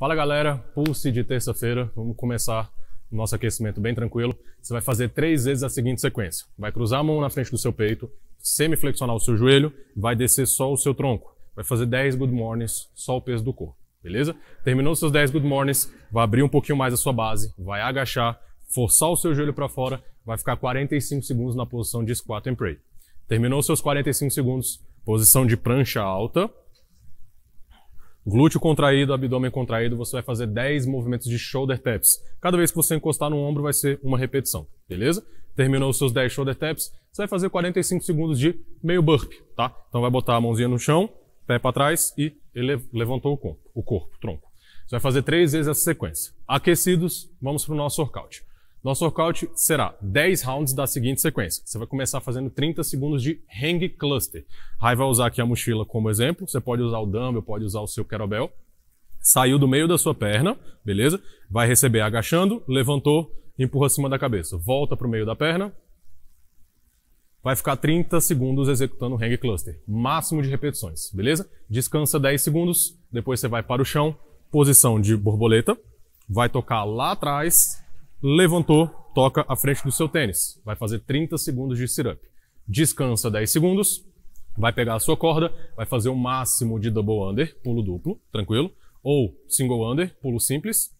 Fala galera, pulse de terça-feira, vamos começar o nosso aquecimento bem tranquilo. Você vai fazer três vezes a seguinte sequência: vai cruzar a mão na frente do seu peito, semiflexionar o seu joelho, vai descer só o seu tronco, vai fazer 10 good mornings, só o peso do corpo, beleza? Terminou seus 10 good mornings, vai abrir um pouquinho mais a sua base, vai agachar, forçar o seu joelho para fora, vai ficar 45 segundos na posição de squat and pray. Terminou seus 45 segundos, posição de prancha alta, Glúteo contraído, abdômen contraído, você vai fazer 10 movimentos de shoulder taps. Cada vez que você encostar no ombro vai ser uma repetição, beleza? Terminou os seus 10 shoulder taps, você vai fazer 45 segundos de meio burp, tá? Então vai botar a mãozinha no chão, pé para trás e levantou o corpo, o corpo, o tronco. Você vai fazer três vezes essa sequência. Aquecidos, vamos para o nosso workout. Nosso workout será 10 rounds da seguinte sequência. Você vai começar fazendo 30 segundos de hang cluster. Rai vai usar aqui a mochila como exemplo. Você pode usar o dumbbell, pode usar o seu kettlebell. Saiu do meio da sua perna, beleza? Vai receber agachando, levantou, empurra acima da cabeça. Volta para o meio da perna. Vai ficar 30 segundos executando o hang cluster. Máximo de repetições, beleza? Descansa 10 segundos, depois você vai para o chão, posição de borboleta. Vai tocar lá atrás, levantou, toca a frente do seu tênis. Vai fazer 30 segundos de sit-up. Descansa 10 segundos, vai pegar a sua corda, vai fazer o máximo de double under, pulo duplo, tranquilo, ou single under, pulo simples,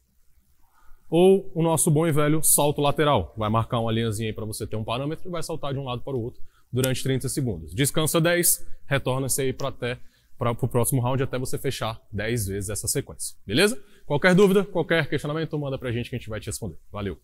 ou o nosso bom e velho salto lateral. Vai marcar uma linhazinha aí para você ter um parâmetro e vai saltar de um lado para o outro durante 30 segundos. Descansa 10, retorna-se aí para até para o próximo round até você fechar 10 vezes essa sequência, beleza? Qualquer dúvida, qualquer questionamento, manda para a gente que a gente vai te responder. Valeu!